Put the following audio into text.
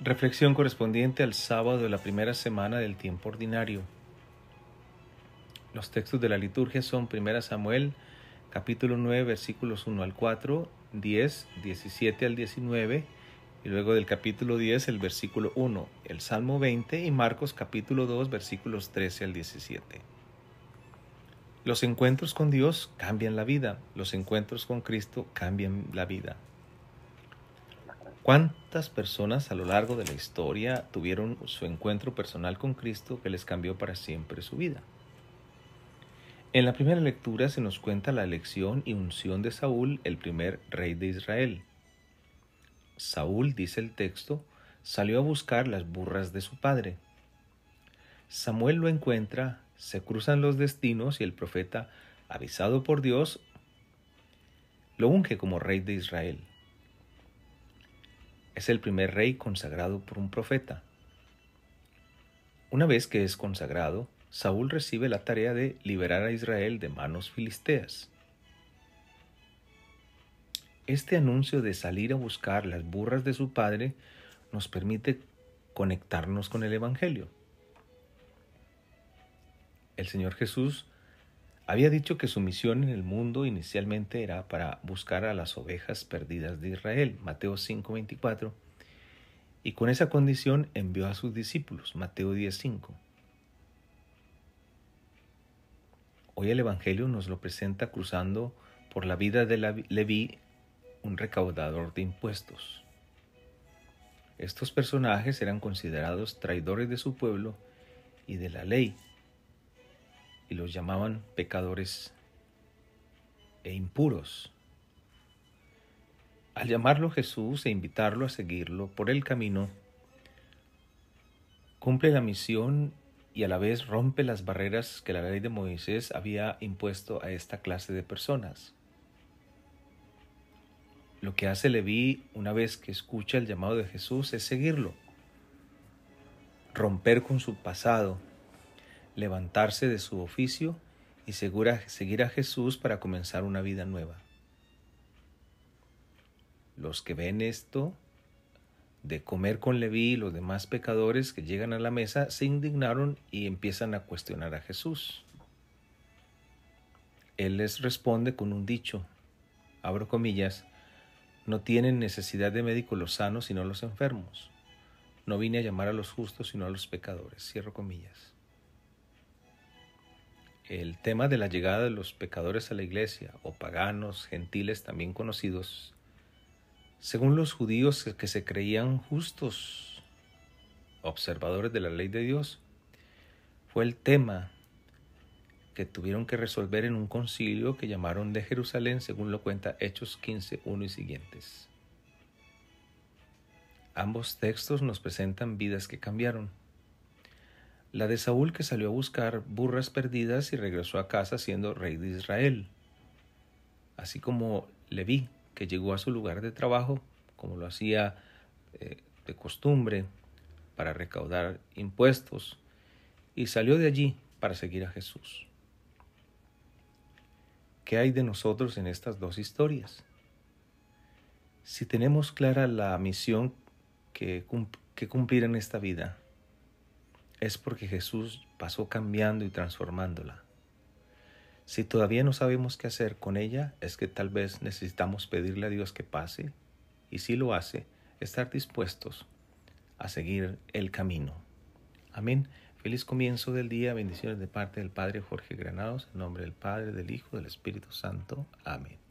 Reflexión correspondiente al sábado de la primera semana del tiempo ordinario. Los textos de la liturgia son 1 Samuel, capítulo 9, versículos 1 al 4, 10, 17 al 19, y luego del capítulo 10, el versículo 1, el Salmo 20 y Marcos capítulo 2, versículos 13 al 17. Los encuentros con Dios cambian la vida, los encuentros con Cristo cambian la vida. ¿Cuántas personas a lo largo de la historia tuvieron su encuentro personal con Cristo que les cambió para siempre su vida? En la primera lectura se nos cuenta la elección y unción de Saúl, el primer rey de Israel. Saúl, dice el texto, salió a buscar las burras de su padre. Samuel lo encuentra, se cruzan los destinos y el profeta, avisado por Dios, lo unge como rey de Israel es el primer rey consagrado por un profeta. Una vez que es consagrado, Saúl recibe la tarea de liberar a Israel de manos filisteas. Este anuncio de salir a buscar las burras de su padre nos permite conectarnos con el Evangelio. El Señor Jesús había dicho que su misión en el mundo inicialmente era para buscar a las ovejas perdidas de Israel, Mateo 5:24, y con esa condición envió a sus discípulos, Mateo 10:5. Hoy el Evangelio nos lo presenta cruzando por la vida de Leví, un recaudador de impuestos. Estos personajes eran considerados traidores de su pueblo y de la ley, y los llamaban pecadores e impuros. Al llamarlo Jesús e invitarlo a seguirlo por el camino, cumple la misión y a la vez rompe las barreras que la ley de Moisés había impuesto a esta clase de personas. Lo que hace Leví una vez que escucha el llamado de Jesús es seguirlo, romper con su pasado, levantarse de su oficio y seguir a Jesús para comenzar una vida nueva. Los que ven esto de comer con Leví y los demás pecadores que llegan a la mesa se indignaron y empiezan a cuestionar a Jesús. Él les responde con un dicho, abro comillas, no tienen necesidad de médico los sanos sino los enfermos. No vine a llamar a los justos sino a los pecadores, cierro comillas el tema de la llegada de los pecadores a la iglesia, o paganos, gentiles también conocidos, según los judíos que se creían justos, observadores de la ley de Dios, fue el tema que tuvieron que resolver en un concilio que llamaron de Jerusalén, según lo cuenta Hechos 15, 1 y siguientes. Ambos textos nos presentan vidas que cambiaron la de Saúl que salió a buscar burras perdidas y regresó a casa siendo rey de Israel, así como Leví, que llegó a su lugar de trabajo, como lo hacía eh, de costumbre, para recaudar impuestos, y salió de allí para seguir a Jesús. ¿Qué hay de nosotros en estas dos historias? Si tenemos clara la misión que, que cumplir en esta vida, es porque Jesús pasó cambiando y transformándola. Si todavía no sabemos qué hacer con ella, es que tal vez necesitamos pedirle a Dios que pase y si lo hace, estar dispuestos a seguir el camino. Amén. Feliz comienzo del día. Bendiciones de parte del Padre Jorge Granados. En nombre del Padre, del Hijo, del Espíritu Santo. Amén.